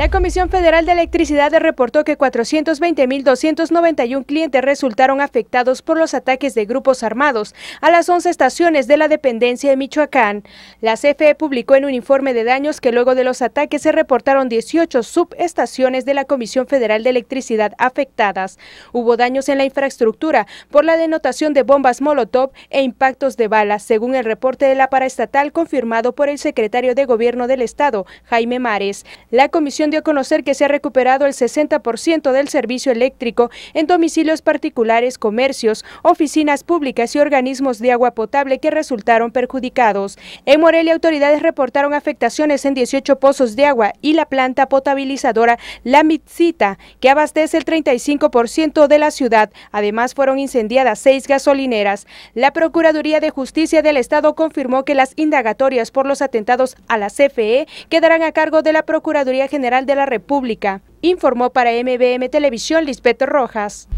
La Comisión Federal de Electricidad reportó que 420.291 clientes resultaron afectados por los ataques de grupos armados a las 11 estaciones de la dependencia de Michoacán. La CFE publicó en un informe de daños que luego de los ataques se reportaron 18 subestaciones de la Comisión Federal de Electricidad afectadas. Hubo daños en la infraestructura por la denotación de bombas Molotov e impactos de balas, según el reporte de la paraestatal confirmado por el secretario de Gobierno del Estado, Jaime Mares. La Comisión dio a conocer que se ha recuperado el 60% del servicio eléctrico en domicilios particulares, comercios, oficinas públicas y organismos de agua potable que resultaron perjudicados. En Morelia, autoridades reportaron afectaciones en 18 pozos de agua y la planta potabilizadora La Mitzita, que abastece el 35% de la ciudad. Además, fueron incendiadas seis gasolineras. La Procuraduría de Justicia del Estado confirmó que las indagatorias por los atentados a la CFE quedarán a cargo de la Procuraduría General de la República, informó para MBM Televisión Lisbeto Rojas.